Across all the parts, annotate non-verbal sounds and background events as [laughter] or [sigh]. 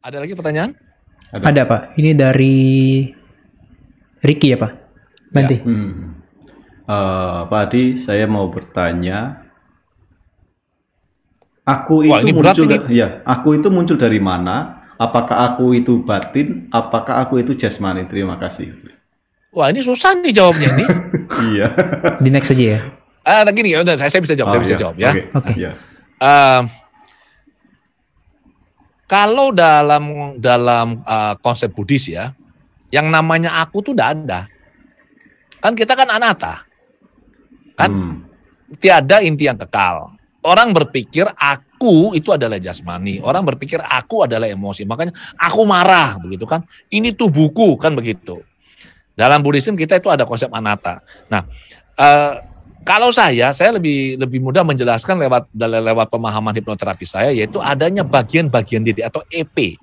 Ada lagi pertanyaan? Ada, ada Pak. Ini dari Ricky ya Pak? Ya. Nanti. Ya. Hmm. Uh, Pak Adi, saya mau bertanya. Aku Wah, itu muncul, ini. ya, aku itu muncul dari mana? Apakah aku itu batin? Apakah aku itu jasmani? Terima kasih. Wah, ini susah nih jawabnya ini. [laughs] iya. Di next aja ya. Ah, uh, gini ya, saya, saya bisa jawab, oh, saya bisa iya. jawab ya. Oke. Okay. Iya. Okay. Uh, kalau dalam dalam uh, konsep Buddhis ya, yang namanya aku tuh tidak ada. Kan kita kan anata, Kan hmm. tiada inti yang kekal. Orang berpikir aku itu adalah jasmani, orang berpikir aku adalah emosi. Makanya aku marah begitu kan. Ini tubuhku kan begitu. Dalam Buddhism kita itu ada konsep anata. Nah, uh, kalau saya, saya lebih lebih mudah menjelaskan lewat lewat pemahaman hipnoterapi saya yaitu adanya bagian-bagian diri atau EP.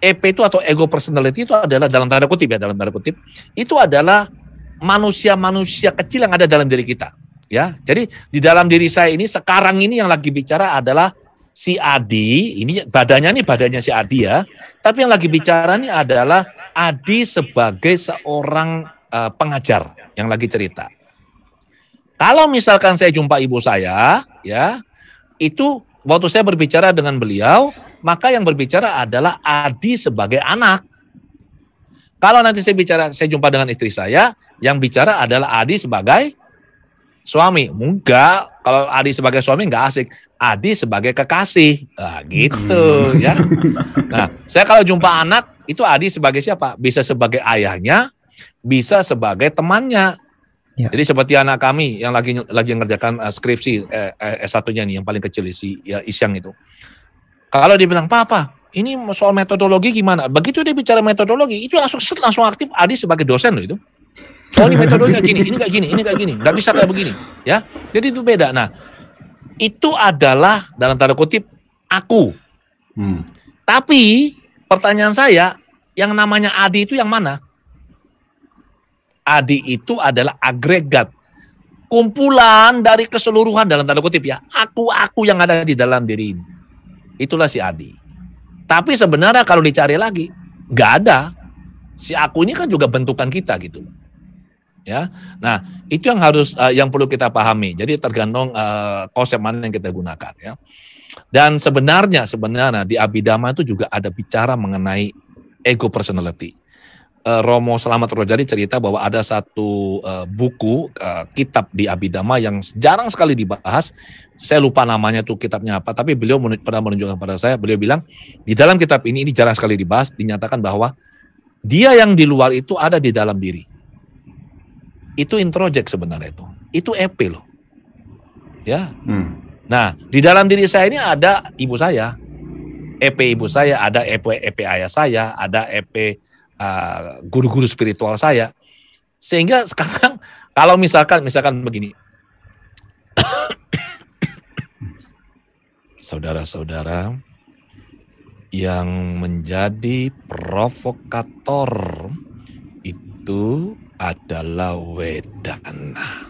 EP itu atau ego personality itu adalah dalam tanda kutip ya dalam tanda kutip itu adalah manusia-manusia kecil yang ada dalam diri kita ya. Jadi di dalam diri saya ini sekarang ini yang lagi bicara adalah si Adi, ini badannya nih badannya si Adi ya. Tapi yang lagi bicara nih adalah Adi sebagai seorang eh, pengajar yang lagi cerita. Kalau misalkan saya jumpa ibu saya, ya, itu waktu saya berbicara dengan beliau, maka yang berbicara adalah Adi sebagai anak. Kalau nanti saya bicara, saya jumpa dengan istri saya, yang bicara adalah Adi sebagai suami. Enggak, kalau Adi sebagai suami nggak asik. Adi sebagai kekasih. Nah, gitu hmm. ya. Nah, saya kalau jumpa anak, itu Adi sebagai siapa? Bisa sebagai ayahnya, bisa sebagai temannya. Ya. Jadi seperti anak kami yang lagi lagi ngerjakan uh, skripsi eh, eh S1-nya nih yang paling kecil si ya, Isyang itu. Kalau dia bilang, "Papa, ini soal metodologi gimana?" Begitu dia bicara metodologi, itu langsung set, langsung aktif Adi sebagai dosen loh itu. Oh, ini metodologinya gini, ini kayak gini, ini kayak gini. Nggak bisa kayak begini, ya. Jadi itu beda. Nah, itu adalah dalam tanda kutip aku. Hmm. Tapi pertanyaan saya, yang namanya Adi itu yang mana? Adi itu adalah agregat kumpulan dari keseluruhan dalam tanda kutip ya aku-aku yang ada di dalam diri ini itulah si Adi tapi sebenarnya kalau dicari lagi nggak ada si aku ini kan juga bentukan kita gitu ya nah itu yang harus uh, yang perlu kita pahami jadi tergantung uh, konsep mana yang kita gunakan ya dan sebenarnya sebenarnya di abidama itu juga ada bicara mengenai ego personality Eh, Romo Selamat Rojali cerita bahwa ada satu uh, buku uh, kitab di Abidama yang jarang sekali dibahas. Saya lupa namanya tuh kitabnya apa, tapi beliau men pernah menunjukkan pada saya, beliau bilang di dalam kitab ini ini jarang sekali dibahas, dinyatakan bahwa dia yang di luar itu ada di dalam diri. Itu introjek sebenarnya itu. Itu EP loh. Ya. Hmm. Nah, di dalam diri saya ini ada ibu saya, EP ibu saya, ada EP EP ayah saya, ada EP Eh, guru-guru uh, spiritual saya sehingga sekarang [laughs] kalau misalkan misalkan begini [coughs] saudara-saudara yang menjadi provokator itu adalah wedana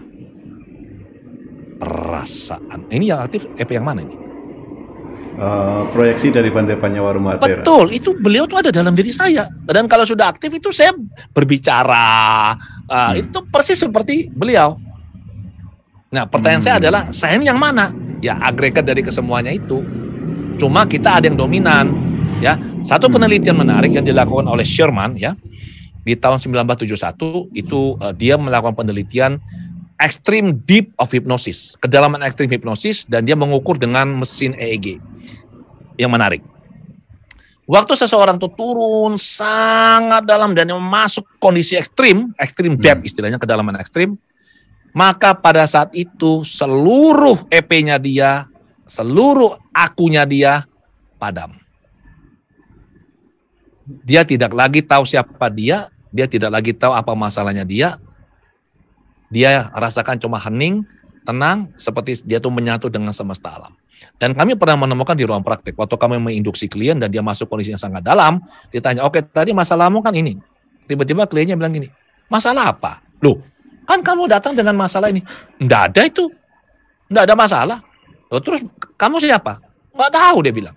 perasaan ini yang aktif EP yang mana ini uh, proyeksi dari Pandai warung Matera. Betul, itu beliau tuh ada dalam diri saya. Dan kalau sudah aktif itu saya berbicara uh, hmm. itu persis seperti beliau. Nah, pertanyaan hmm. saya adalah ini yang mana? Ya agregat dari kesemuanya itu. Cuma kita ada yang dominan. Ya, satu hmm. penelitian menarik yang dilakukan oleh Sherman ya di tahun 1971 itu uh, dia melakukan penelitian extreme deep of hypnosis, kedalaman ekstrim hipnosis dan dia mengukur dengan mesin EEG yang menarik. Waktu seseorang itu turun sangat dalam dan masuk kondisi ekstrim, ekstrim hmm. depth istilahnya kedalaman ekstrim, maka pada saat itu seluruh EP-nya dia, seluruh akunya dia padam. Dia tidak lagi tahu siapa dia, dia tidak lagi tahu apa masalahnya dia, dia rasakan cuma hening, tenang, seperti dia tuh menyatu dengan semesta alam. Dan kami pernah menemukan di ruang praktik waktu kami menginduksi klien dan dia masuk kondisi yang sangat dalam, ditanya, oke okay, tadi masalahmu kan ini. Tiba-tiba kliennya bilang gini, masalah apa? Loh, kan kamu datang dengan masalah ini. Enggak ada itu. Enggak ada masalah. Loh, terus kamu siapa? nggak tahu dia bilang.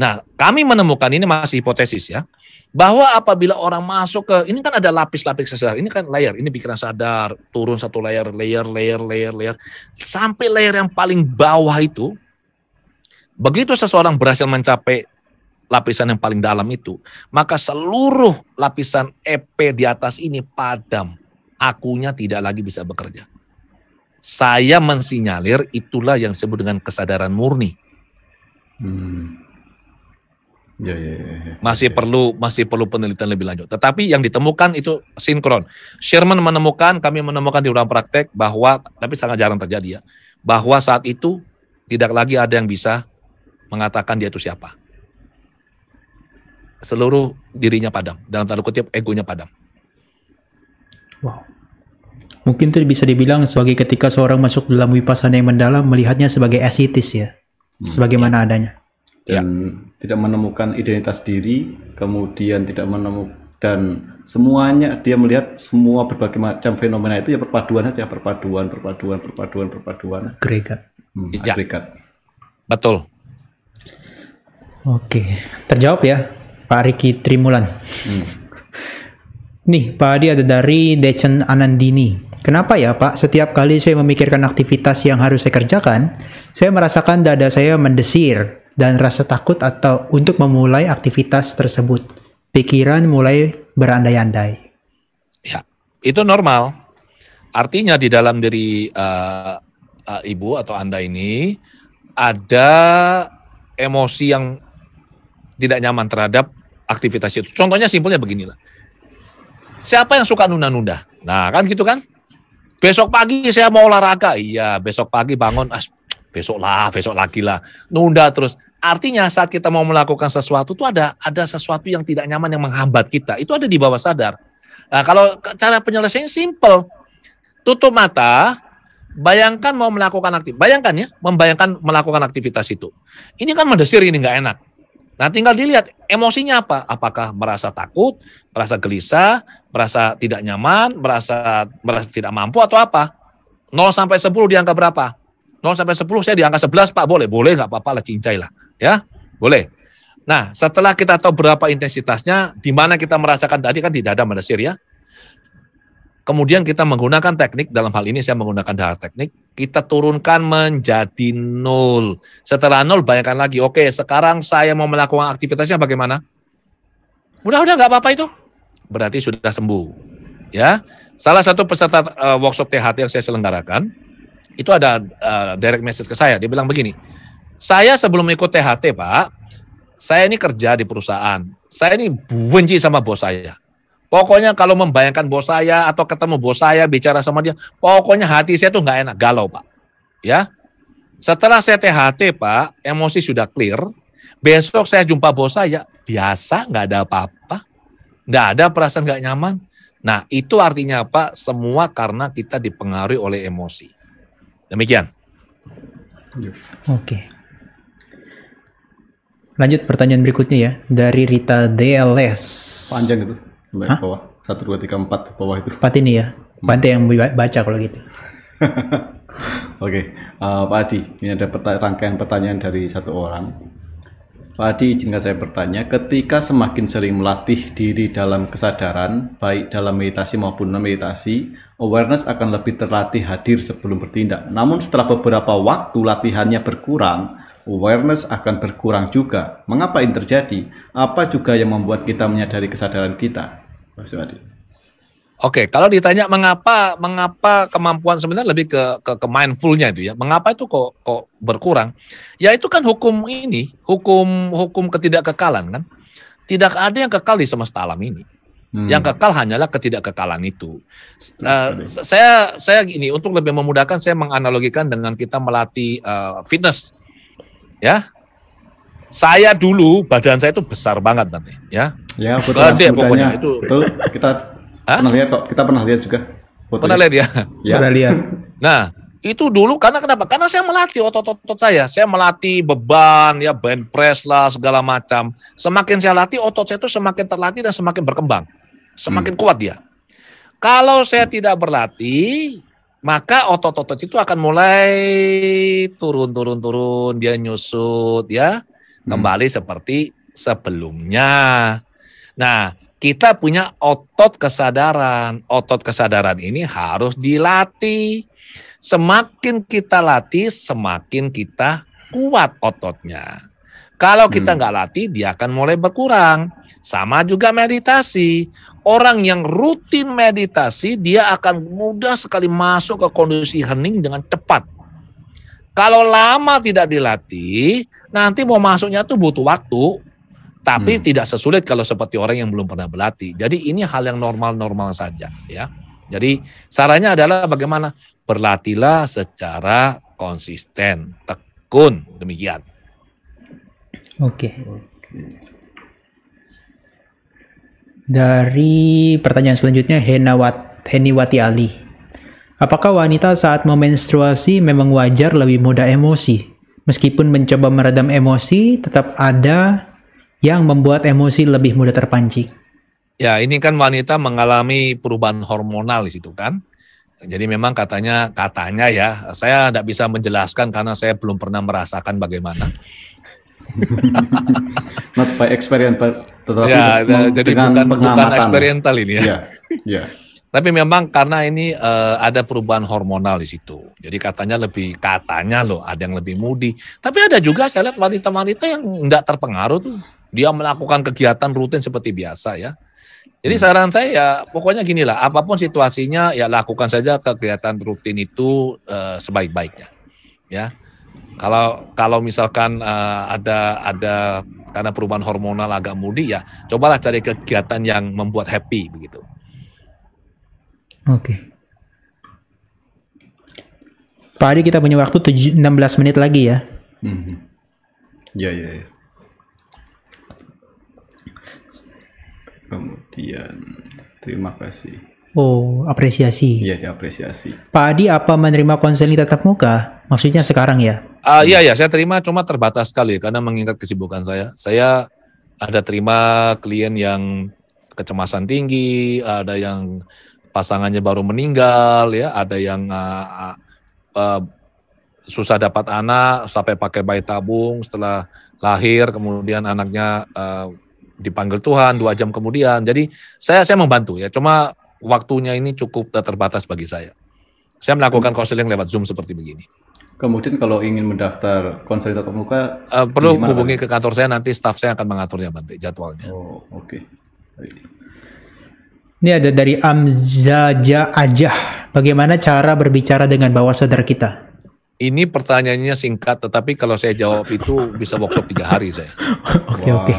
Nah, kami menemukan ini masih hipotesis ya, bahwa apabila orang masuk ke ini kan ada lapis-lapis sadar, ini kan layer, ini pikiran sadar, turun satu layer, layer, layer, layer, layer, sampai layer yang paling bawah itu, begitu seseorang berhasil mencapai lapisan yang paling dalam itu, maka seluruh lapisan EP di atas ini padam, akunya tidak lagi bisa bekerja. Saya mensinyalir itulah yang disebut dengan kesadaran murni. Hmm Ya, ya, ya, ya. Masih perlu masih perlu penelitian lebih lanjut. Tetapi yang ditemukan itu sinkron. Sherman menemukan, kami menemukan di dalam praktek bahwa tapi sangat jarang terjadi ya, bahwa saat itu tidak lagi ada yang bisa mengatakan dia itu siapa. Seluruh dirinya padam. Dalam tanda kutip egonya padam. Wow. Mungkin itu bisa dibilang sebagai ketika seorang masuk dalam wipasana yang mendalam melihatnya sebagai esitis ya. Hmm, sebagaimana ya. adanya. Ya. dan ya. tidak menemukan identitas diri, kemudian tidak menemukan dan semuanya dia melihat semua berbagai macam fenomena itu ya perpaduan saja, perpaduan, perpaduan, perpaduan, perpaduan. Agregat. Hmm, ya. Agregat. Betul. Oke, terjawab ya Pak Riki Trimulan. Hmm. [laughs] Nih Pak Adi ada dari Dechen Anandini. Kenapa ya Pak, setiap kali saya memikirkan aktivitas yang harus saya kerjakan, saya merasakan dada saya mendesir dan rasa takut atau untuk memulai aktivitas tersebut. Pikiran mulai berandai-andai. Ya, itu normal. Artinya di dalam diri uh, uh, ibu atau Anda ini ada emosi yang tidak nyaman terhadap aktivitas itu. Contohnya simpelnya beginilah. Siapa yang suka nunda-nunda? Nah, kan gitu kan? Besok pagi saya mau olahraga. Iya, besok pagi bangun, as, besok lah, besok lagi lah. Nunda terus. Artinya saat kita mau melakukan sesuatu tuh ada ada sesuatu yang tidak nyaman yang menghambat kita. Itu ada di bawah sadar. Nah, kalau cara penyelesaian simple. Tutup mata, bayangkan mau melakukan aktif. Bayangkan ya, membayangkan melakukan aktivitas itu. Ini kan mendesir ini nggak enak. Nah, tinggal dilihat emosinya apa? Apakah merasa takut, merasa gelisah, merasa tidak nyaman, merasa merasa tidak mampu atau apa? 0 sampai 10 di angka berapa? 0 sampai 10 saya di angka 11 Pak boleh, boleh nggak apa-apa lah cincai lah. Ya, boleh. Nah, setelah kita tahu berapa intensitasnya, di mana kita merasakan tadi kan di dada mendesir ya. Kemudian kita menggunakan teknik, dalam hal ini saya menggunakan dahar teknik, kita turunkan menjadi nol. Setelah nol, bayangkan lagi, oke sekarang saya mau melakukan aktivitasnya bagaimana? Udah-udah nggak apa-apa itu. Berarti sudah sembuh. Ya, Salah satu peserta uh, workshop THT yang saya selenggarakan, itu ada uh, direct message ke saya, dia bilang begini, saya sebelum ikut THT, Pak, saya ini kerja di perusahaan. Saya ini benci sama bos saya. Pokoknya kalau membayangkan bos saya atau ketemu bos saya bicara sama dia, pokoknya hati saya tuh nggak enak galau, Pak. Ya. Setelah saya THT, Pak, emosi sudah clear. Besok saya jumpa bos saya, biasa nggak ada apa-apa. Nggak ada perasaan nggak nyaman. Nah, itu artinya apa? Semua karena kita dipengaruhi oleh emosi. Demikian. Iya. Oke. Okay. Lanjut pertanyaan berikutnya ya dari Rita Deles. Panjang itu. Sampai bawah. satu dua tiga empat bawah itu. Empat ini ya. Pantai yang baca kalau gitu. [laughs] Oke, okay. uh, eh, Pak Adi, ini ada peta rangkaian pertanyaan dari satu orang. Pak Adi, izinkan saya bertanya, ketika semakin sering melatih diri dalam kesadaran, baik dalam meditasi maupun non meditasi, awareness akan lebih terlatih hadir sebelum bertindak. Namun setelah beberapa waktu latihannya berkurang, awareness akan berkurang juga. Mengapa ini terjadi? Apa juga yang membuat kita menyadari kesadaran kita? Oke, kalau ditanya mengapa mengapa kemampuan sebenarnya lebih ke ke, ke mindfulnya itu ya, mengapa itu kok kok berkurang? Ya itu kan hukum ini, hukum hukum ketidakkekalan kan. Tidak ada yang kekal di semesta alam ini. Hmm. Yang kekal hanyalah ketidakkekalan itu. Uh, saya saya gini untuk lebih memudahkan saya menganalogikan dengan kita melatih uh, fitness ya saya dulu badan saya itu besar banget nanti ya ya betul ya, pokoknya itu betul kita Hah? pernah lihat kok kita pernah lihat juga Foto pernah ya. lihat ya, ya. pernah lihat nah itu dulu karena kenapa? Karena saya melatih otot-otot saya. Saya melatih beban, ya bench press lah segala macam. Semakin saya latih otot saya itu semakin terlatih dan semakin berkembang. Semakin hmm. kuat dia. Kalau saya tidak berlatih, maka otot-otot itu akan mulai turun-turun-turun dia nyusut ya hmm. kembali hmm. seperti sebelumnya. Nah, kita punya otot kesadaran. Otot kesadaran ini harus dilatih. Semakin kita latih, semakin kita kuat ototnya. Kalau kita hmm. nggak hmm. latih, dia akan mulai berkurang. Sama juga meditasi. Orang yang rutin meditasi, dia akan mudah sekali masuk ke kondisi hening dengan cepat. Kalau lama tidak dilatih, nanti mau masuknya tuh butuh waktu, tapi hmm. tidak sesulit kalau seperti orang yang belum pernah berlatih. Jadi ini hal yang normal-normal saja, ya. Jadi sarannya adalah bagaimana berlatihlah secara konsisten, tekun, demikian. Oke. Okay. Dari pertanyaan selanjutnya Henawat, Heniwati Ali. Apakah wanita saat memenstruasi memang wajar lebih mudah emosi? Meskipun mencoba meredam emosi, tetap ada yang membuat emosi lebih mudah terpancing. Ya, ini kan wanita mengalami perubahan hormonal di situ kan. Jadi memang katanya katanya ya, saya tidak bisa menjelaskan karena saya belum pernah merasakan bagaimana. [laughs] Not by experience, tetapi ya, ya jadi bukan, bukan eksperimental ini ya. Ya. ya. Tapi memang karena ini uh, ada perubahan hormonal di situ. Jadi katanya lebih katanya loh ada yang lebih mudi. Tapi ada juga saya lihat wanita-wanita yang tidak terpengaruh tuh. Dia melakukan kegiatan rutin seperti biasa ya. Jadi hmm. saran saya ya pokoknya gini lah, apapun situasinya ya lakukan saja kegiatan rutin itu uh, sebaik-baiknya. Ya. Kalau kalau misalkan uh, ada ada karena perubahan hormonal agak mudi ya, cobalah cari kegiatan yang membuat happy begitu. Oke. Okay. Pak Adi kita punya waktu 16 menit lagi ya. Iya, iya, Ya ya ya. Kemudian terima kasih. Oh, apresiasi. Iya, diapresiasi. Pak Adi, apa menerima konseling tatap muka? Maksudnya sekarang ya? Uh, iya, ya saya terima cuma terbatas sekali karena mengingat kesibukan saya. Saya ada terima klien yang kecemasan tinggi, ada yang pasangannya baru meninggal, ya, ada yang uh, uh, susah dapat anak sampai pakai bayi tabung setelah lahir, kemudian anaknya uh, dipanggil Tuhan dua jam kemudian. Jadi saya saya membantu ya, cuma waktunya ini cukup terbatas bagi saya. Saya melakukan konseling lewat Zoom seperti begini. Kemudian kalau ingin mendaftar konseling tatap muka, uh, perlu hubungi ke kantor saya nanti staff saya akan mengaturnya nanti jadwalnya. Oh oke. Okay. Ini ada dari Amzaja Ajah. Bagaimana cara berbicara dengan bawah sadar kita? Ini pertanyaannya singkat, tetapi kalau saya jawab itu bisa workshop tiga hari saya. [laughs] Oke oke.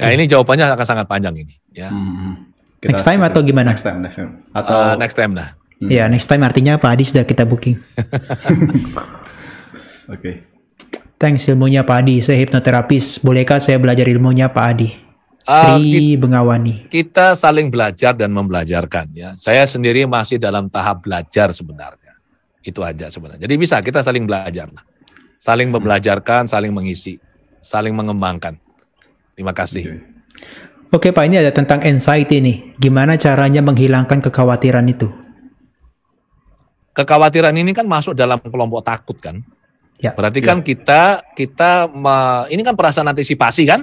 Nah, ini jawabannya akan sangat panjang ini. Ya. Hmm. hmm. Kita next time atau gimana? Next time, next time. Atau uh, next time lah. Iya, hmm. yeah, next time artinya Pak Adi sudah kita booking. Oke. [laughs] okay. Thanks ilmunya Pak Adi. Saya hipnoterapis. Bolehkah saya belajar ilmunya Pak Adi? Eh, Sri uh, Bengawani. Kita saling belajar dan membelajarkan ya. Saya sendiri masih dalam tahap belajar sebenarnya. Itu aja sebenarnya. Jadi bisa kita saling belajar lah. Saling membelajarkan, saling mengisi, saling mengembangkan. Terima kasih. Okay. Oke Pak, ini ada tentang anxiety nih. Gimana caranya menghilangkan kekhawatiran itu? Kekhawatiran ini kan masuk dalam kelompok takut kan? Ya. Berarti ya. kan kita kita me, ini kan perasaan antisipasi kan?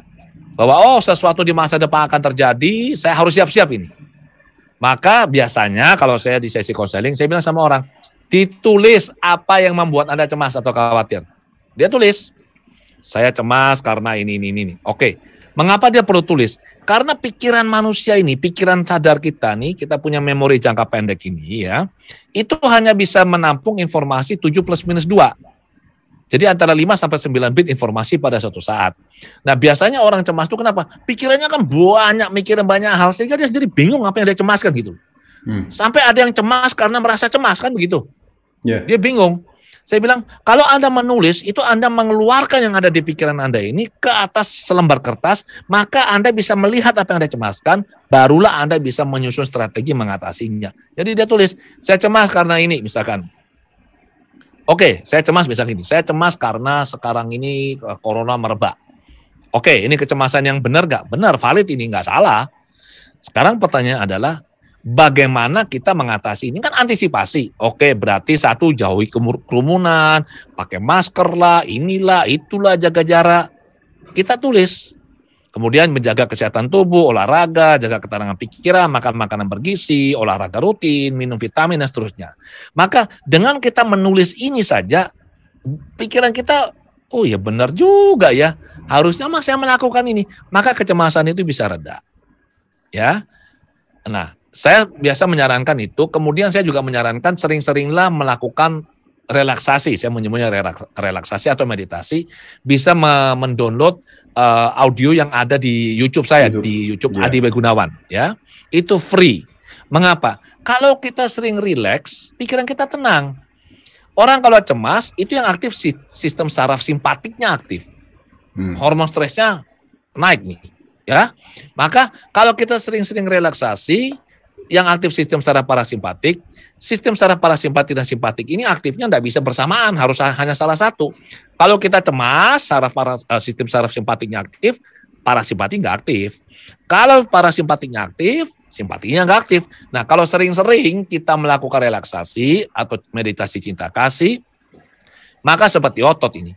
Bahwa oh sesuatu di masa depan akan terjadi, saya harus siap-siap ini. Maka biasanya kalau saya di sesi konseling, saya bilang sama orang, ditulis apa yang membuat Anda cemas atau khawatir. Dia tulis, saya cemas karena ini, ini, ini. Oke, Mengapa dia perlu tulis? Karena pikiran manusia ini, pikiran sadar kita nih, kita punya memori jangka pendek ini ya, itu hanya bisa menampung informasi 7 plus minus 2. Jadi antara 5 sampai 9 bit informasi pada suatu saat. Nah biasanya orang cemas itu kenapa? Pikirannya kan banyak, mikirin banyak hal, sehingga dia sendiri bingung apa yang dia cemaskan gitu. Hmm. Sampai ada yang cemas karena merasa cemas kan begitu. Yeah. Dia bingung. Saya bilang, kalau Anda menulis, itu Anda mengeluarkan yang ada di pikiran Anda ini ke atas selembar kertas, maka Anda bisa melihat apa yang Anda cemaskan, barulah Anda bisa menyusun strategi mengatasinya. Jadi dia tulis, saya cemas karena ini, misalkan. Oke, saya cemas misalkan ini. Saya cemas karena sekarang ini eh, corona merebak. Oke, ini kecemasan yang benar gak? Benar, valid ini, gak salah. Sekarang pertanyaan adalah, bagaimana kita mengatasi ini kan antisipasi. Oke, berarti satu jauhi kerumunan, pakai masker lah, inilah, itulah jaga jarak. Kita tulis. Kemudian menjaga kesehatan tubuh, olahraga, jaga ketenangan pikiran, makan makanan bergizi, olahraga rutin, minum vitamin dan seterusnya. Maka dengan kita menulis ini saja pikiran kita oh ya benar juga ya. Harusnya mas saya melakukan ini, maka kecemasan itu bisa reda. Ya. Nah, saya biasa menyarankan itu. Kemudian saya juga menyarankan sering-seringlah melakukan relaksasi. Saya menyebutnya relaksasi atau meditasi. Bisa mendownload eh, audio yang ada di YouTube saya YouTube. di YouTube yeah. Adi Begunawan. Ya, itu free. Mengapa? Kalau kita sering rileks, pikiran kita tenang. Orang kalau cemas itu yang aktif sistem saraf simpatiknya aktif. Hmm. Hormon stresnya naik nih, ya. Maka kalau kita sering-sering relaksasi, yang aktif sistem saraf parasimpatik, sistem saraf parasimpatik dan simpatik ini aktifnya tidak bisa bersamaan, harus hanya salah satu. Kalau kita cemas, saraf para, eh, sistem saraf simpatiknya aktif, parasimpatik nggak aktif. Kalau parasimpatiknya aktif, simpatinya nggak aktif. Nah, kalau sering-sering kita melakukan relaksasi atau meditasi cinta kasih, maka seperti otot ini,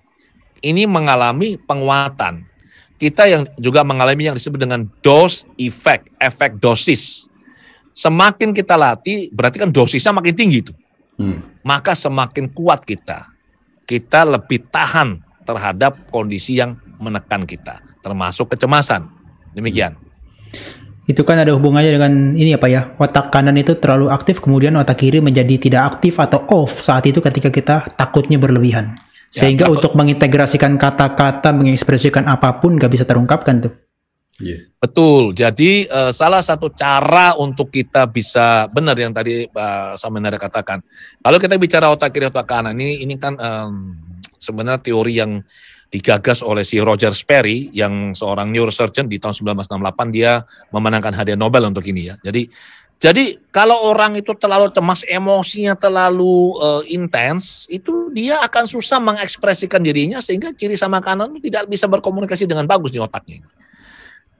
ini mengalami penguatan. Kita yang juga mengalami yang disebut dengan dose effect, efek dosis Semakin kita latih, berarti kan dosisnya makin tinggi itu. Hmm. Maka semakin kuat kita. Kita lebih tahan terhadap kondisi yang menekan kita, termasuk kecemasan. Demikian. Itu kan ada hubungannya dengan ini apa ya, ya? Otak kanan itu terlalu aktif, kemudian otak kiri menjadi tidak aktif atau off saat itu ketika kita takutnya berlebihan. Ya, Sehingga ya, untuk mengintegrasikan kata-kata, mengekspresikan apapun gak bisa terungkapkan tuh. Yeah. Betul. Jadi uh, salah satu cara untuk kita bisa benar yang tadi Pak uh, eh, Samenara katakan. Kalau kita bicara otak kiri otak kanan ini ini kan um, sebenarnya teori yang digagas oleh si Roger Sperry yang seorang neurosurgeon di tahun 1968 dia memenangkan hadiah Nobel untuk ini ya. Jadi jadi kalau orang itu terlalu cemas, emosinya terlalu uh, intens, itu dia akan susah mengekspresikan dirinya sehingga kiri sama kanan itu tidak bisa berkomunikasi dengan bagus di otaknya.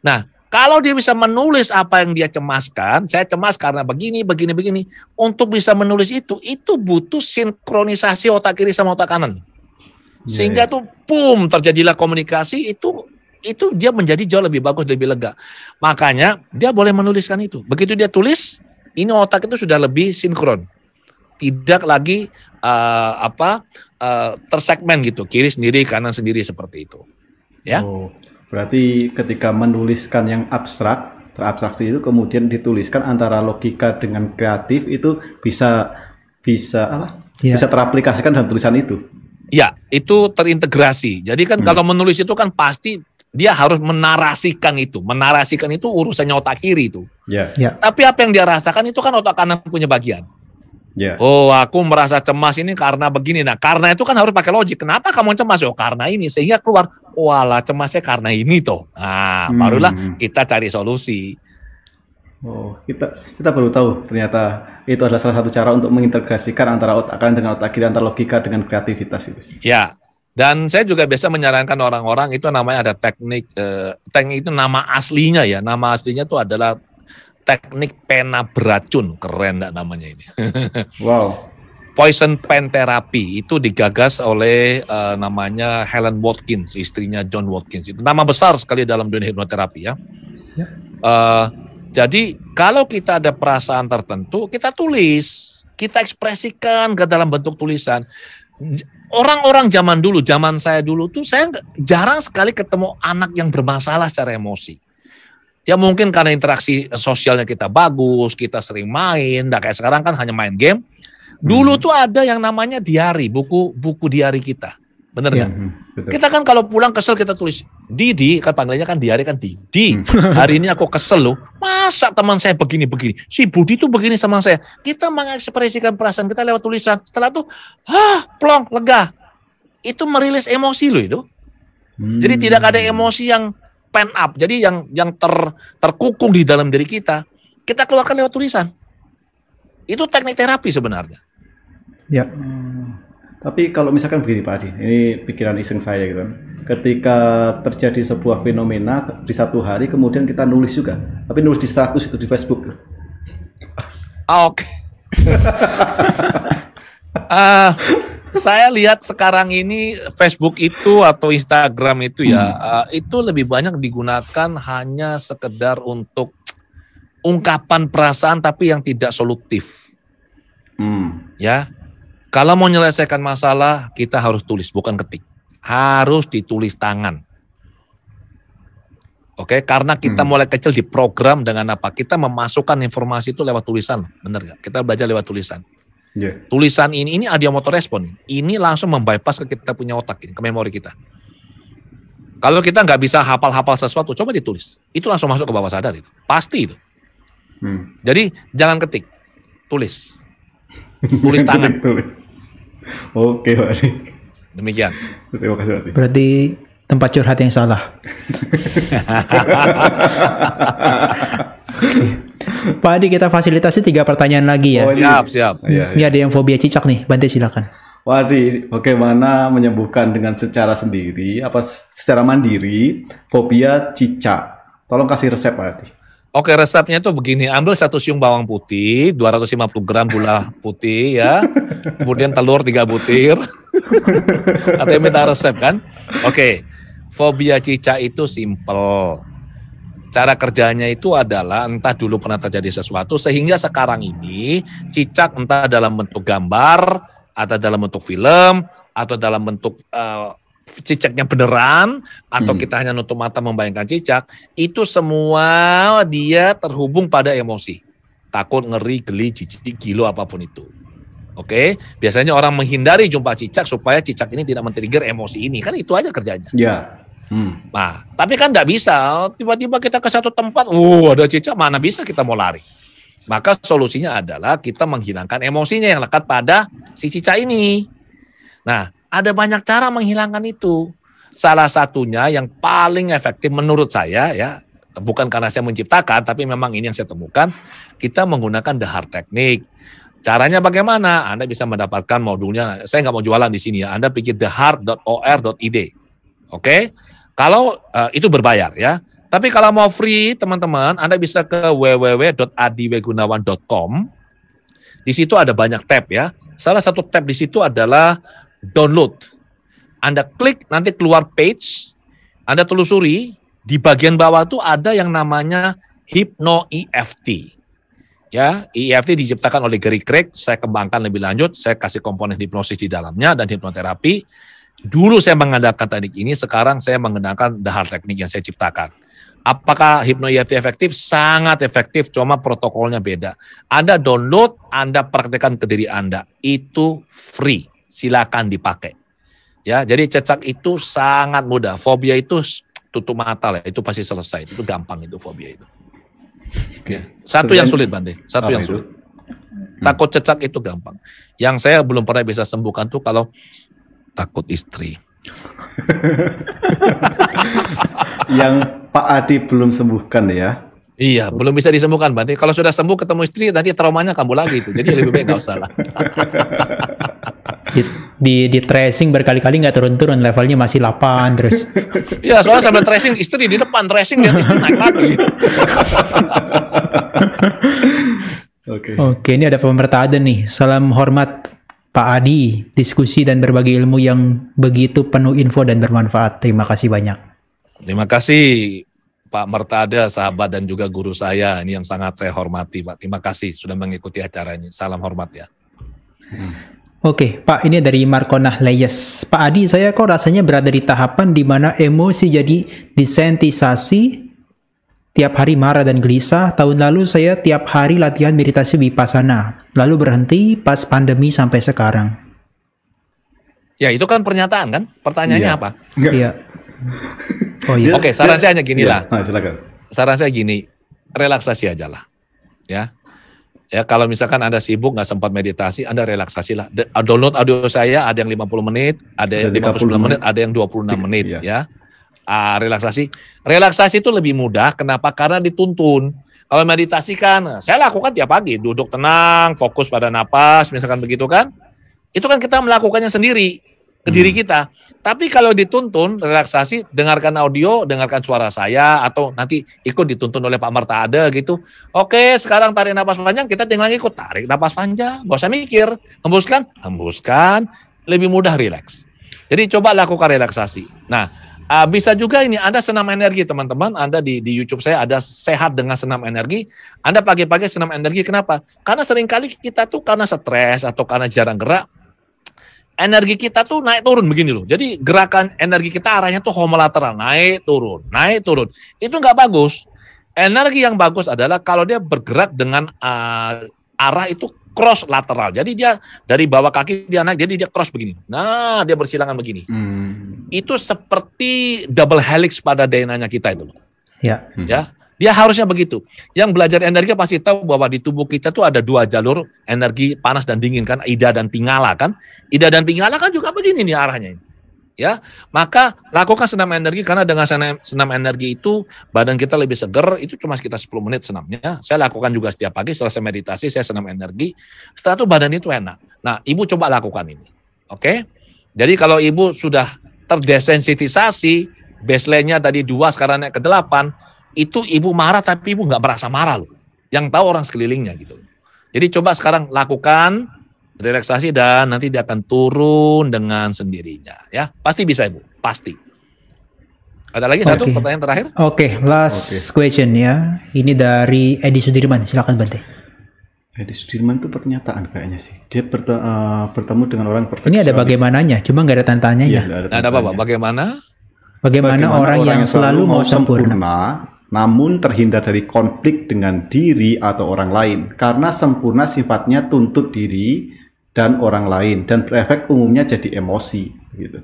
Nah, kalau dia bisa menulis apa yang dia cemaskan, saya cemas karena begini, begini, begini. Untuk bisa menulis itu, itu butuh sinkronisasi otak kiri sama otak kanan. Iya, Sehingga yeah. tuh boom terjadilah komunikasi itu itu dia menjadi jauh lebih bagus, lebih lega. Makanya dia boleh menuliskan itu. Begitu dia tulis, ini otak itu sudah lebih sinkron. Tidak lagi uh, apa uh, tersegmen gitu, kiri sendiri, kanan sendiri seperti itu. Ya. Oh. Berarti ketika menuliskan yang abstrak, terabstraksi itu kemudian dituliskan antara logika dengan kreatif itu bisa bisa apa? Ya. Bisa teraplikasikan dalam tulisan itu. Ya, itu terintegrasi. Jadi kan hmm. kalau menulis itu kan pasti dia harus menarasikan itu. Menarasikan itu urusannya otak kiri itu. Ya. ya Tapi apa yang dia rasakan itu kan otak kanan punya bagian. Yeah. Oh, aku merasa cemas ini karena begini. Nah, karena itu kan harus pakai logik. Kenapa kamu cemas? Oh, karena ini. Sehingga keluar, walah cemasnya karena ini toh. Nah, hmm. barulah kita cari solusi. Oh, kita kita perlu tahu ternyata itu adalah salah satu cara untuk mengintegrasikan antara otak kanan dengan otak kiri, antara logika dengan kreativitas itu. Ya, dan saya juga biasa menyarankan orang-orang itu namanya ada teknik eh, teknik itu nama aslinya ya. Nama aslinya itu adalah teknik pena beracun. Keren gak namanya ini. [laughs] wow. Poison pen terapi itu digagas oleh uh, namanya Helen Watkins, istrinya John Watkins. Itu nama besar sekali dalam dunia hipnoterapi ya. ya. Uh, jadi kalau kita ada perasaan tertentu, kita tulis, kita ekspresikan ke dalam bentuk tulisan. Orang-orang zaman dulu, zaman saya dulu tuh saya jarang sekali ketemu anak yang bermasalah secara emosi. Ya mungkin karena interaksi sosialnya kita bagus, kita sering main, nggak kayak sekarang kan hanya main game. Dulu hmm. tuh ada yang namanya diari, buku buku diari kita. Bener iya, nggak? Ya, kita kan kalau pulang kesel kita tulis Didi kan panggilannya kan diari kan Didi. Hmm. [laughs] Hari ini aku kesel loh. Masa teman saya begini begini. Si Budi tuh begini sama saya. Kita mengekspresikan perasaan kita lewat tulisan. Setelah tuh, hah, plong, lega. Itu merilis emosi loh itu. Hmm. Jadi tidak ada hmm. emosi yang pen up. Jadi yang yang ter, terkukung di dalam diri kita, kita keluarkan lewat tulisan. Itu teknik terapi sebenarnya. Ya. Hmm. Tapi kalau misalkan begini Pak Adi, ini pikiran iseng saya gitu kan. Ketika terjadi sebuah fenomena di satu hari, kemudian kita nulis juga. Tapi nulis di status itu di Facebook. Ah, oke. Okay. [laughs] uh, ah, saya lihat sekarang ini Facebook itu atau Instagram itu ya hmm. Eh, itu lebih banyak digunakan hanya sekedar untuk ungkapan perasaan tapi yang tidak solutif. Hmm. Ya. Kalau mau menyelesaikan masalah, kita harus tulis bukan ketik. Harus ditulis tangan. Oke, karena kita hmm. mulai kecil diprogram dengan apa? Kita memasukkan informasi itu lewat tulisan, benar nggak? Kita belajar lewat tulisan. Yeah. Tulisan ini ini ada motor respon. Ini langsung membypass ke kita punya otak, ini ke memori kita. Kalau kita nggak bisa hafal-hafal sesuatu, coba ditulis. Itu langsung masuk ke bawah sadar itu. Pasti itu. Hmm. Jadi jangan ketik, tulis. Tulis [laughs] tangan. Oke, Pak. Demikian. Terima kasih, Pak. Berarti tempat curhat yang salah. [laughs] [laughs] Pak Adi kita fasilitasi tiga pertanyaan lagi ya. Oh, siap, siap. Ya, ya. ada yang fobia cicak nih, Bante silakan. Pak Adi, bagaimana menyembuhkan dengan secara sendiri apa secara mandiri fobia cicak? Tolong kasih resep Pak Adi. Oke resepnya tuh begini, ambil satu siung bawang putih, 250 gram gula putih ya, kemudian telur tiga butir, atau minta resep kan? Oke, fobia cicak itu simple Cara kerjanya itu adalah entah dulu pernah terjadi sesuatu sehingga sekarang ini cicak entah dalam bentuk gambar atau dalam bentuk film atau dalam bentuk uh, cicaknya beneran atau hmm. kita hanya nutup mata membayangkan cicak, itu semua dia terhubung pada emosi. Takut, ngeri, geli, jijik, kilo apapun itu. Oke, biasanya orang menghindari jumpa cicak supaya cicak ini tidak men-trigger emosi ini. Kan itu aja kerjanya. Ya. Hmm. Nah, tapi kan tidak bisa. Tiba-tiba kita ke satu tempat, uh ada cicak, mana bisa kita mau lari? Maka solusinya adalah kita menghilangkan emosinya yang lekat pada si cicak ini. Nah, ada banyak cara menghilangkan itu. Salah satunya yang paling efektif menurut saya ya, bukan karena saya menciptakan, tapi memang ini yang saya temukan, kita menggunakan the hard teknik. Caranya bagaimana? Anda bisa mendapatkan modulnya. Saya nggak mau jualan di sini ya. Anda pikir thehard.or.id. Oke? Okay? Kalau uh, itu berbayar ya. Tapi kalau mau free, teman-teman, Anda bisa ke www.adiwegunawan.com. Di situ ada banyak tab ya. Salah satu tab di situ adalah download. Anda klik, nanti keluar page. Anda telusuri, di bagian bawah itu ada yang namanya Hypno EFT. Ya, EFT diciptakan oleh Gary Craig, saya kembangkan lebih lanjut, saya kasih komponen hipnosis di dalamnya dan hipnoterapi dulu saya mengandalkan teknik ini, sekarang saya menggunakan dahar teknik yang saya ciptakan. Apakah hipno EFT efektif? Sangat efektif, cuma protokolnya beda. Anda download, Anda praktekkan ke diri Anda. Itu free, silakan dipakai. Ya, jadi cecak itu sangat mudah. Fobia itu tutup mata lah, itu pasti selesai. Itu gampang itu fobia itu. Okay. Ya. Satu yang sulit Bante, satu yang sulit. Hmm. Takut cecak itu gampang. Yang saya belum pernah bisa sembuhkan tuh kalau takut istri. [laughs] yang Pak Adi belum sembuhkan ya. Iya, belum bisa disembuhkan, Berarti Kalau sudah sembuh ketemu istri, nanti traumanya kamu lagi itu. Jadi lebih baik nggak usah lah. di, di, tracing berkali-kali nggak turun-turun, levelnya masih 8 terus. [laughs] Iya, soalnya sambil tracing istri di depan, tracing dia istri naik lagi. [laughs] Oke. Oke, ini ada pemerintah ada nih. Salam hormat Pak Adi, diskusi dan berbagi ilmu yang begitu penuh info dan bermanfaat. Terima kasih banyak. Terima kasih Pak Mertada, sahabat dan juga guru saya. Ini yang sangat saya hormati, Pak. Terima kasih sudah mengikuti acara ini. Salam hormat ya. Hmm. Oke, okay, Pak, ini dari Markonah Leyes. Pak Adi, saya kok rasanya berada di tahapan di mana emosi jadi disentisasi Tiap hari marah dan gelisah, tahun lalu saya tiap hari latihan meditasi Vipassana, lalu berhenti pas pandemi sampai sekarang. Ya itu kan pernyataan kan? Pertanyaannya iya. apa? Iya. Oh iya. Oke, saran saya hanya gini iya. lah. Iya. Nah, Saran saya gini, relaksasi aja lah. Ya. Ya, kalau misalkan Anda sibuk nggak sempat meditasi, Anda relaksasi lah. Download audio saya, ada yang 50 menit, ada yang 59 menit, ada yang 26 menit iya. ya Ah, relaksasi. Relaksasi itu lebih mudah. Kenapa? Karena dituntun. Kalau meditasi kan, saya lakukan tiap pagi, duduk tenang, fokus pada napas, misalkan begitu kan. Itu kan kita melakukannya sendiri ke diri hmm. kita. Tapi kalau dituntun relaksasi, dengarkan audio, dengarkan suara saya atau nanti ikut dituntun oleh Pak Merta ada gitu. Oke, sekarang tarik napas panjang, kita tinggal ikut tarik napas panjang, gak usah mikir, hembuskan, hembuskan, lebih mudah relax. Jadi coba lakukan relaksasi. Nah, Uh, bisa juga ini Anda senam energi teman-teman. Anda di, di YouTube saya ada sehat dengan senam energi. Anda pagi-pagi senam energi kenapa? Karena seringkali kita tuh karena stres atau karena jarang gerak, energi kita tuh naik turun begini loh. Jadi gerakan energi kita arahnya tuh homolateral naik turun, naik turun. Itu nggak bagus. Energi yang bagus adalah kalau dia bergerak dengan uh, arah itu cross lateral. Jadi dia dari bawah kaki dia naik, jadi dia cross begini. Nah, dia bersilangan begini. Hmm. Itu seperti double helix pada DNA-nya kita itu. Ya. ya. Hmm. Ya. Dia harusnya begitu. Yang belajar energi pasti tahu bahwa di tubuh kita tuh ada dua jalur energi panas dan dingin kan, ida dan pingala kan. Ida dan pingala kan juga begini nih arahnya. ini ya maka lakukan senam energi karena dengan senam, senam energi itu badan kita lebih seger itu cuma sekitar 10 menit senamnya saya lakukan juga setiap pagi setelah saya meditasi saya senam energi setelah itu badan itu enak nah ibu coba lakukan ini oke okay? jadi kalau ibu sudah terdesensitisasi baseline-nya tadi dua sekarang naik ke delapan itu ibu marah tapi ibu nggak merasa marah loh yang tahu orang sekelilingnya gitu jadi coba sekarang lakukan relaksasi dan nanti dia akan turun dengan sendirinya ya. Pasti bisa Ibu, pasti. Ada lagi okay. satu pertanyaan terakhir? Oke, okay, last okay. question ya. Ini dari Edi Sudirman, silakan Bante. Edi Sudirman itu pernyataan kayaknya sih. Dia bertemu, uh, bertemu dengan orang Ini ada bagaimananya, cuma nggak ada tantanya iya, ya. Ada, ada apa, Pak? Bagaimana? Bagaimana, Bagaimana orang, orang yang selalu mau sempurna, sempurna namun terhindar dari konflik dengan diri atau orang lain karena sempurna sifatnya tuntut diri dan orang lain dan berefek umumnya jadi emosi gitu.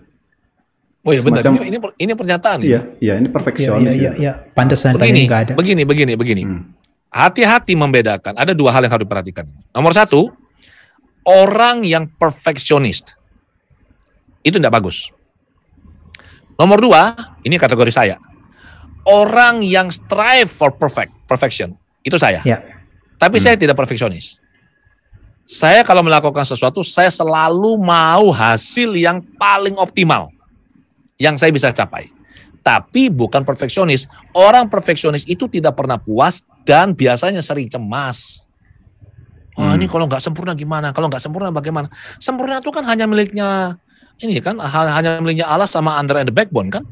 Oh iya Semacam, ini, ini pernyataan Iya, iya ini perfeksionis. Iya, iya, gitu. iya. Ya. Pantesan begini, ada. Begini, begini, begini. Hmm. Hati-hati membedakan. Ada dua hal yang harus diperhatikan. Nomor satu, orang yang perfeksionis itu tidak bagus. Nomor dua, ini kategori saya. Orang yang strive for perfect, perfection, itu saya. Ya. Tapi hmm. saya tidak perfeksionis. Saya kalau melakukan sesuatu, saya selalu mau hasil yang paling optimal yang saya bisa capai. Tapi bukan perfeksionis. Orang perfeksionis itu tidak pernah puas dan biasanya sering cemas. Wah, hmm. ini kalau nggak sempurna gimana? Kalau nggak sempurna bagaimana? Sempurna itu kan hanya miliknya ini kan hanya miliknya Allah sama under and the backbone kan?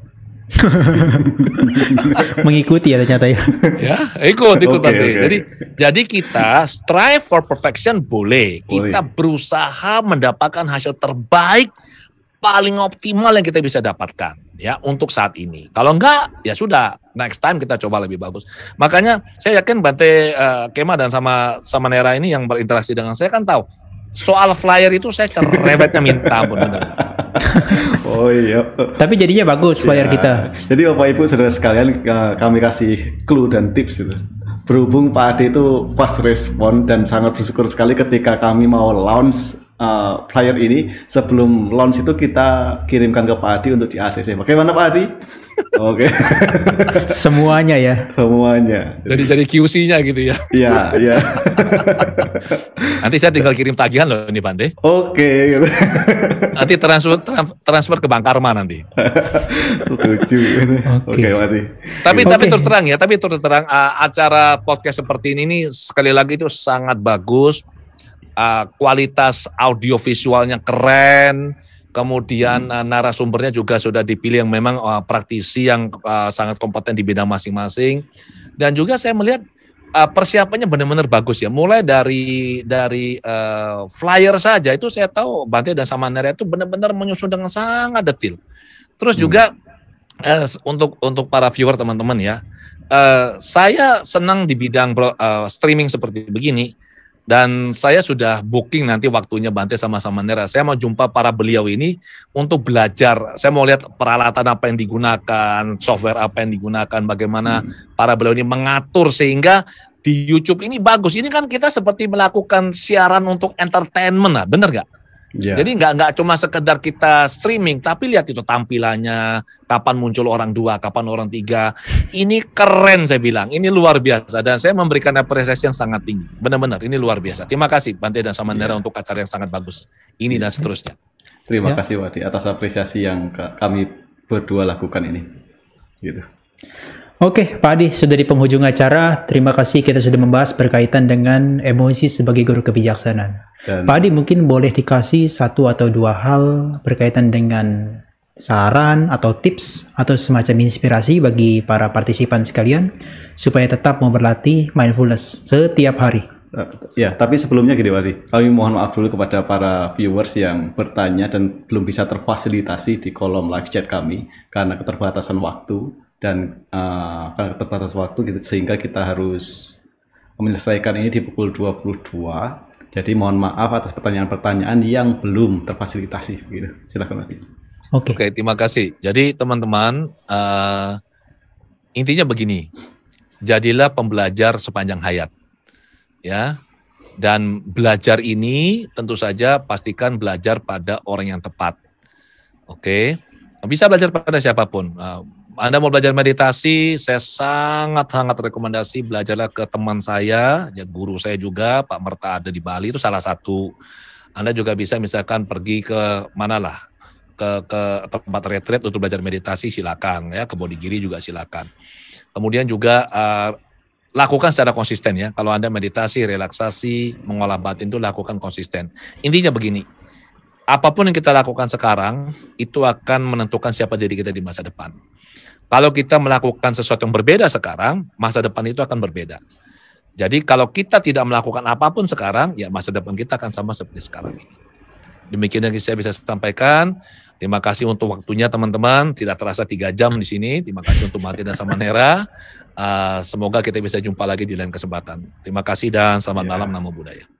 [laughs] mengikuti ya ternyata ya. ya, ikut ikut okay, Okay. Jadi jadi kita strive for perfection boleh. boleh. Kita berusaha mendapatkan hasil terbaik paling optimal yang kita bisa dapatkan ya untuk saat ini. Kalau enggak ya sudah next time kita coba lebih bagus. Makanya saya yakin Bante uh, Kema dan sama sama Nera ini yang berinteraksi dengan saya kan tahu soal flyer itu saya cerewetnya minta ampun [laughs] Oh iya. Tapi jadinya bagus player ya. kita. Jadi Bapak Ibu saudara sekalian eh, kami kasih clue dan tips itu. Berhubung Pak Ade itu fast respon dan sangat bersyukur sekali ketika kami mau launch uh, flyer ini sebelum launch itu kita kirimkan ke Pak Adi untuk di ACC. Bagaimana Pak Adi? [laughs] Oke. Semuanya ya. Semuanya. Jadi jadi QC-nya gitu ya. [laughs] Iya, iya. [laughs] Nanti saya tinggal kirim tagihan loh ini Bante. Oke. Okay. Gitu. nanti transfer transfer ke Bank Karma nanti. Setuju. Gitu. Oke, okay. okay, Tapi okay. tapi terus terang ya, tapi terus terang uh, acara podcast seperti ini ini sekali lagi itu sangat bagus uh, kualitas audio visualnya keren, kemudian hmm. uh, narasumbernya juga sudah dipilih yang memang uh, praktisi yang uh, sangat kompeten di bidang masing-masing. Dan juga saya melihat uh, persiapannya benar-benar bagus ya. Mulai dari dari uh, flyer saja itu saya tahu Bante dan Samanera itu benar-benar menyusun dengan sangat detail, Terus hmm. juga uh, untuk untuk para viewer teman-teman ya, uh, saya senang di bidang bro, uh, streaming seperti begini dan saya sudah booking nanti waktunya Bante sama-sama Nera. Saya mau jumpa para beliau ini untuk belajar. Saya mau lihat peralatan apa yang digunakan, software apa yang digunakan, bagaimana hmm. para beliau ini mengatur sehingga di YouTube ini bagus. Ini kan kita seperti melakukan siaran untuk entertainment, lah, bener nggak? Yeah. Jadi nggak nggak cuma sekedar kita streaming, tapi lihat itu tampilannya, kapan muncul orang dua, kapan orang tiga. Ini keren saya bilang, ini luar biasa dan saya memberikan apresiasi yang sangat tinggi. Benar-benar ini luar biasa. Terima kasih Bante dan Samanera yeah. untuk acara yang sangat bagus ini dan ya. seterusnya. Terima yeah. kasih Wadi atas apresiasi yang kami berdua lakukan ini. Gitu. Oke, Pak Adi, sudah di penghujung acara. Terima kasih kita sudah membahas berkaitan dengan emosi sebagai guru kebijaksanaan. Dan... Pak Adi, mungkin boleh dikasih satu atau dua hal berkaitan dengan saran atau tips atau semacam inspirasi bagi para partisipan sekalian supaya tetap mau berlatih mindfulness setiap hari. Eh, ya, tapi sebelumnya gini Wadi, kami mohon maaf dulu kepada para viewers yang bertanya dan belum bisa terfasilitasi di kolom live chat kami karena keterbatasan waktu dan uh, terbatas waktu gitu, sehingga kita harus menyelesaikan ini di pukul 22 jadi mohon maaf atas pertanyaan-pertanyaan yang belum terfasilitasi gitu silakan Oke okay. okay, terima kasih jadi teman-teman uh, intinya begini jadilah pembelajar sepanjang hayat ya dan belajar ini tentu saja pastikan belajar pada orang yang tepat oke okay? bisa belajar pada siapapun uh, anda mau belajar meditasi, saya sangat-sangat rekomendasi belajarlah ke teman saya, ya guru saya juga, Pak Merta ada di Bali, itu salah satu. Anda juga bisa misalkan pergi ke manalah, ke, ke tempat retreat untuk belajar meditasi silakan ya, ke Bodigiri juga silakan. Kemudian juga uh, lakukan secara konsisten ya. Kalau Anda meditasi, relaksasi, mengolah batin itu lakukan konsisten. Intinya begini, apapun yang kita lakukan sekarang itu akan menentukan siapa diri kita di masa depan. Kalau kita melakukan sesuatu yang berbeda sekarang, masa depan itu akan berbeda. Jadi kalau kita tidak melakukan apapun sekarang, ya masa depan kita akan sama seperti sekarang ini. Demikian yang saya bisa sampaikan. Terima kasih untuk waktunya teman-teman. Tidak terasa tiga jam di sini. Terima kasih untuk Mati dan Samanera. Uh, ah, semoga kita bisa jumpa lagi di lain kesempatan. Terima kasih dan selamat yeah. malam Namo Buddhaya.